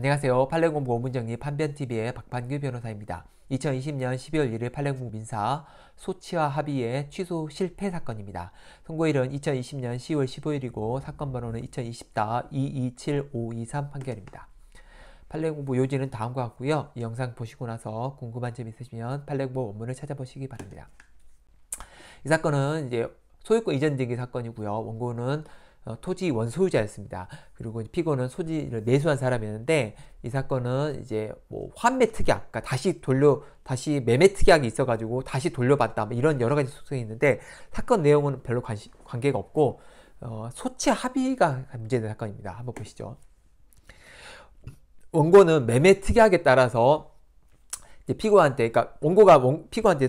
안녕하세요. 팔레공부 오문정리 판변TV의 박판규 변호사입니다. 2020년 12월 1일 팔레공 민사 소치와 합의의 취소 실패 사건입니다. 선고일은 2020년 10월 15일이고 사건 번호는 2020-227523 판결입니다. 판례공부 요지는 다음과 같고요. 이 영상 보시고 나서 궁금한 점 있으시면 판례공부 원문을 찾아보시기 바랍니다. 이 사건은 이제 소유권 이전 등기 사건이고요. 원고는 어, 토지 원소유자였습니다. 그리고 피고는 소지를 매수한 사람이었는데 이 사건은 이제 뭐 환매 특약, 그니까 다시 돌려 다시 매매 특약이 있어가지고 다시 돌려받다 뭐 이런 여러 가지 소송이 있는데 사건 내용은 별로 관시, 관계가 없고 어, 소치 합의가 문제된 사건입니다. 한번 보시죠. 원고는 매매 특약에 따라서 피고한테, 그러니까 원고가 원, 피고한테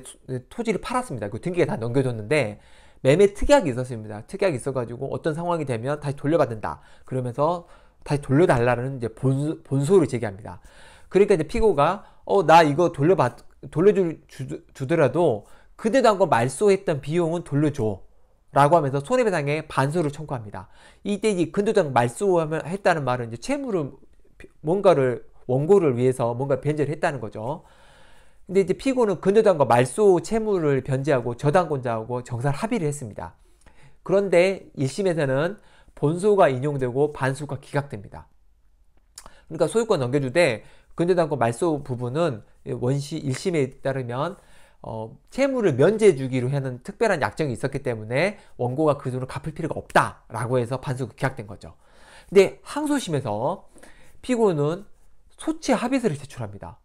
토지를 팔았습니다. 그 등기가 다 넘겨줬는데 매매 특약이 있었습니다. 특약이 있어가지고 어떤 상황이 되면 다시 돌려받는다. 그러면서 다시 돌려달라는 이제 본, 본소를 제기합니다. 그러니까 이제 피고가 어 나 이거 돌려받 돌려주더라도 그대도 한거 말소했던 비용은 돌려줘. 라고 하면서 손해배상에 반소를 청구합니다. 이때 이 근도장 말소하면 했다는 말은 이제 채무를 뭔가를 원고를 위해서 뭔가 변제를 했다는 거죠. 근데 이제 피고는 근저당과 말소 채무를 변제하고 저당권자하고 정산 합의를 했습니다. 그런데 1심에서는 본소가 인용되고 반소가 기각됩니다. 그러니까 소유권 넘겨주되 근저당권 말소 부분은 원시 1심에 따르면 어, 채무를 면제해 주기로 하는 특별한 약정이 있었기 때문에 원고가 그 돈을 갚을 필요가 없다라고 해서 반소가 기각된 거죠. 근데 항소심에서 피고는 소치 합의서를 제출합니다.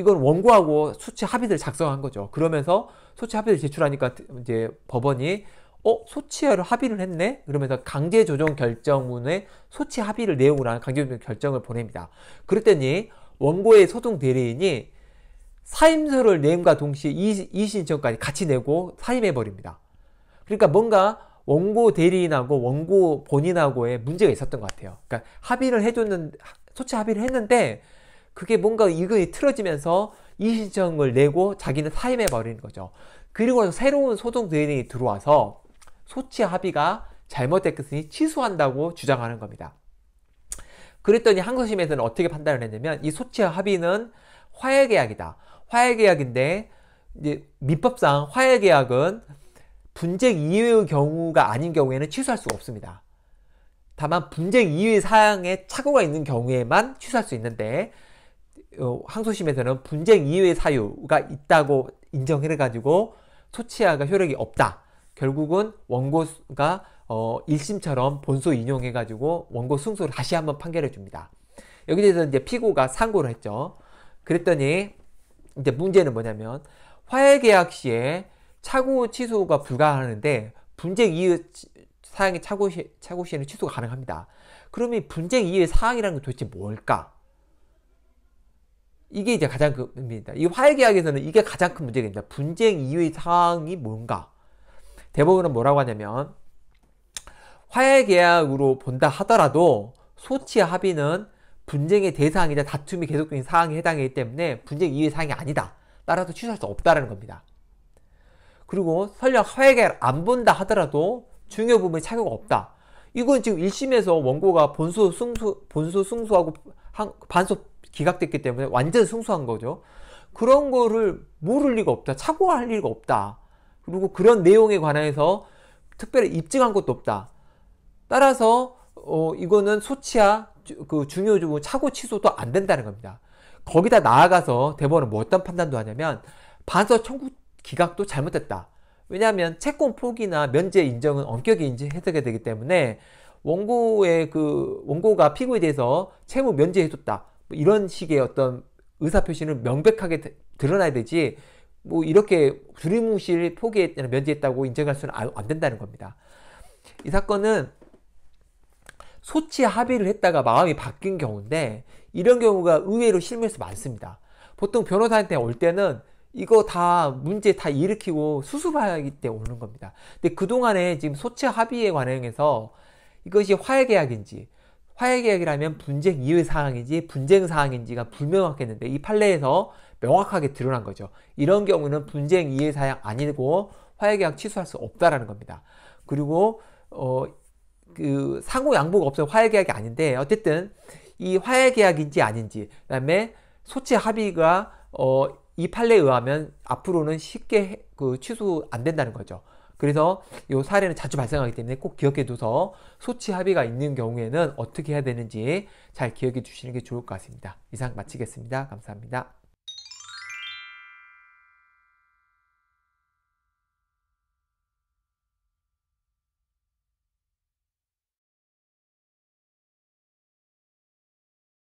이건 원고하고 수치 합의를 작성한 거죠. 그러면서 소치 합의를 제출하니까 이제 법원이 어 소치를 하 합의를 했네 그러면서 강제 조정 결정문에 소치 합의를 내용으로 한 강제 조정 결정을 보냅니다. 그랬더니 원고의 소송 대리인이 사임서를 내음과 동시에 이의신청까지 같이 내고 사임해 버립니다. 그러니까 뭔가 원고 대리인하고 원고 본인하고의 문제가 있었던 것 같아요. 그러니까 합의를 해줬는 소치 합의를 했는데 그게 뭔가 이근이 틀어지면서 이의신청을 내고 자기는 사임해 버리는 거죠. 그리고 새로운 소송 대리인이 들어와서 소치 합의가 잘못됐으니 취소한다고 주장하는 겁니다. 그랬더니 항소심에서는 어떻게 판단을 했냐면 이 소치 합의는 화해계약이다. 화해계약인데 이제 민법상 화해계약은 분쟁 이외의 경우가 아닌 경우에는 취소할 수가 없습니다. 다만 분쟁 이외 사항에 착오가 있는 경우에만 취소할 수 있는데 어, 항소심에서는 분쟁 이외의 사유가 있다고 인정해가지고 소치하가 효력이 없다. 결국은 원고가 어, 1심처럼 본소 인용해가지고 원고 승소를 다시 한번 판결해 줍니다. 여기 대해서 이제 피고가 상고를 했죠. 그랬더니 이제 문제는 뭐냐면 화해 계약 시에 차고 취소가 불가하는데 분쟁 이의 사항의 차고, 시, 차고 시에는 취소가 가능합니다. 그러면 분쟁 이의 사항이라는 게 도대체 뭘까? 이게 이제 가장 큰 문제입니다. 이 화해계약에서는 이게 가장 큰 문제가 니다 분쟁 이후의 사항이 뭔가. 대법원은 뭐라고 하냐면, 화해계약으로 본다 하더라도 소치 합의는 분쟁의 대상이자 다툼이 계속적인 사항에 해당하기 때문에 분쟁 이외 사항이 아니다. 따라서 취소할 수 없다라는 겁니다. 그리고 설령 화해계약안 본다 하더라도 중요 부분에 착용가 없다. 이건 지금 1심에서 원고가 본수 승수, 본수 승소하고 한, 반소 기각됐기 때문에 완전 승소한 거죠. 그런 거를 모를 리가 없다. 착오할 리가 없다. 그리고 그런 내용에 관해서 특별히 입증한 것도 없다. 따라서 어, 이거는 소치야 그 중요조무 착오 취소도 안 된다는 겁니다. 거기다 나아가서 대법원은 뭐 어떤 판단도 하냐면 반서 청구 기각도 잘못됐다. 왜냐하면 채권 포기나 면제 인정은 엄격히 인지 해석이 되기 때문에 원고의 그 원고가 피고에 대해서 채무 면제해줬다. 뭐 이런 식의 어떤 의사표시는 명백하게 드, 드러나야 되지 뭐 이렇게 두리무실 포기했, 면제했다고 인정할 수는 아, 안 된다는 겁니다. 이 사건은 소치 합의를 했다가 마음이 바뀐 경우인데 이런 경우가 의외로 실무에서 많습니다. 보통 변호사한테 올 때는 이거 다 문제 다 일으키고 수습하기 때 오는 겁니다. 근데 그동안에 지금 소치 합의에 관해서 이것이 화해 계약인지 화해 계약이라면 분쟁 이의 사항인지 분쟁 사항인지가 불명확했는데 이 판례에서 명확하게 드러난 거죠. 이런 경우는 분쟁 이의 사항 아니고 화해 계약 취소할 수 없다라는 겁니다. 그리고 어 그 상호 양보가 없어서 화해 계약이 아닌데 어쨌든 이 화해 계약인지 아닌지 그다음에 소치 합의가 어 이 판례에 의하면 앞으로는 쉽게 그 취소 안 된다는 거죠. 그래서 이 사례는 자주 발생하기 때문에 꼭 기억해 둬서 소치 합의가 있는 경우에는 어떻게 해야 되는지 잘 기억해 주시는 게 좋을 것 같습니다. 이상 마치겠습니다. 감사합니다.